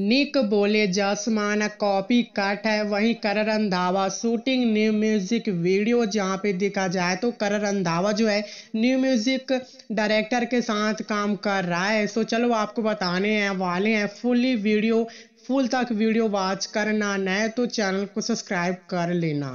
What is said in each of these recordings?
निक बोले जसमान copy cut है वहीं कर Randhawa shooting new music video जहाँ पे देखा जाए तो कर रंधावा जो है न्यू म्यूजिक डायरेक्टर के साथ काम कर रहा है सो चलो आपको बताने हैं वाले हैं फुली वीडियो फुल तक वीडियो वॉच करना न तो चैनल को सब्सक्राइब कर लेना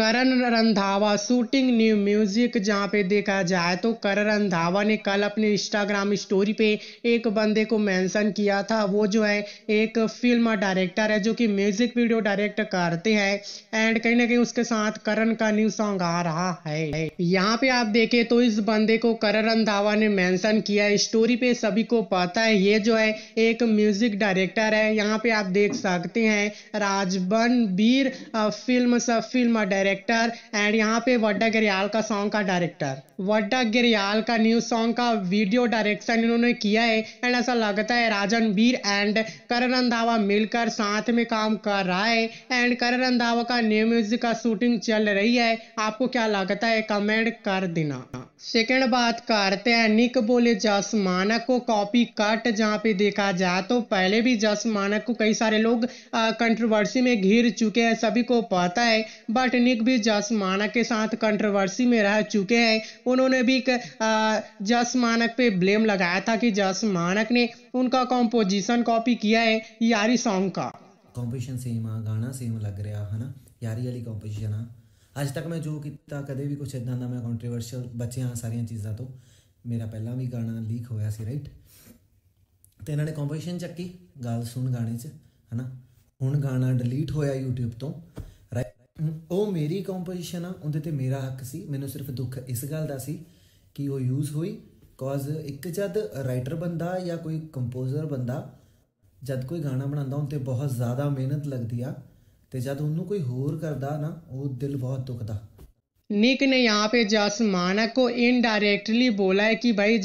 Karan Randhawa shooting new music जहाँ पे देखा जाए तो करण रंधावा ने कल अपने इंस्टाग्राम स्टोरी पे एक बंदे को मेंशन किया था वो जो है एक फिल्म डायरेक्टर है जो कि म्यूजिक वीडियो डायरेक्ट करते हैं एंड कहीं ना कहीं उसके साथ करण का न्यू सॉन्ग आ रहा है यहाँ पे आप देखें तो इस बंदे को करण रंधावा ने मैंशन किया स्टोरी पे सभी को पता है ये जो है एक म्यूजिक डायरेक्टर है यहाँ पे आप देख सकते हैं राजबन वीर फिल्म सब फिल्म डायरेक्टर डायरेक्टर एंड यहाँ पे वड्डा गिरियाल का सॉन्ग का डायरेक्टर वड्डा गिरियाल का न्यू सॉन्ग का वीडियो डायरेक्शन इन्होंने किया है एंड ऐसा लगता है राजन वीर एंड करण रंधावा मिलकर साथ में काम कर रहा है एंड करण रंधावा का न्यू म्यूजिक का शूटिंग चल रही है आपको क्या लगता है कमेंट कर देना सेकेंड बात करते हैं निक बोले जस मानक को कॉपी कट जहाँ पे देखा जाए तो पहले भी जस मानक को कई सारे लोग कंट्रोवर्सी में घिर चुके हैं सभी को पता है बट निक यूनिक भी जस मानक के साथ कंट्रोवर्सी में रह चुके हैं उन्होंने भी जस मानक पे ब्लेम लगाया था कि जस मानक ने उनका कॉम्पोजिशन कॉपी किया है यारी सॉन्ग का कॉम्पोजिशन सेम आ गाना सेम लग रहा है ना यारी वाली कॉम्पोजिशन आ अज तक मैं जो किया कदे भी कुछ इदा मैं कॉन्ट्रोवर्शियल बचे सारिया चीज़ों तो मेरा पहला भी गाना लीक होया सी राइट तो इन्होंने कॉम्पोजिशन चक्की गल सुन गाने है ना हूँ गाना डिलीट होया यूट्यूब तो ਉਹ ਮੇਰੀ ਕੰਪੋਜੀਸ਼ਨ ਆ ਉਹਦੇ ਤੇ ਮੇਰਾ ਹੱਕ ਸੀ ਮੈਨੂੰ ਸਿਰਫ ਦੁੱਖ ਇਸ ਗੱਲ ਦਾ ਸੀ ਕਿ ਉਹ ਯੂਜ਼ ਹੋਈ ਕਾਜ਼ ਇੱਕ ਜਦ ਰਾਈਟਰ ਬੰਦਾ ਜਾਂ ਕੋਈ ਕੰਪੋਜ਼ਰ ਬੰਦਾ ਜਦ ਕੋਈ ਗਾਣਾ ਬਣਾਉਂਦਾ ਤੇ ਬਹੁਤ ਜ਼ਿਆਦਾ ਮਿਹਨਤ ਲੱਗਦੀ ਆ ਤੇ ਜਦ ਉਹਨੂੰ ਕੋਈ ਹੋਰ ਕਰਦਾ ਨਾ ਉਹ ਦਿਲ ਬਹੁਤ ਦੁਖਦਾ निक ने यहाँ पे मानक को इनडायरेक्टली बोला है कि भाई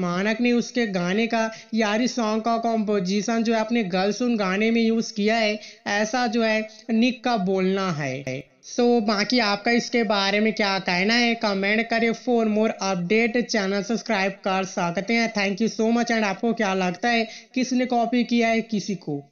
मानक ने उसके गाने का यारी सॉन्ग का कॉम्पोजिशन जो है अपने गर्ल्स उन गाने में यूज़ किया है ऐसा जो है निक का बोलना है सो so, बाकी आपका इसके बारे में क्या कहना है कमेंट करें for more update channel subscribe कर सकते हैं thank you so much and आपको क्या लगता है किसने कॉपी किया है किसी को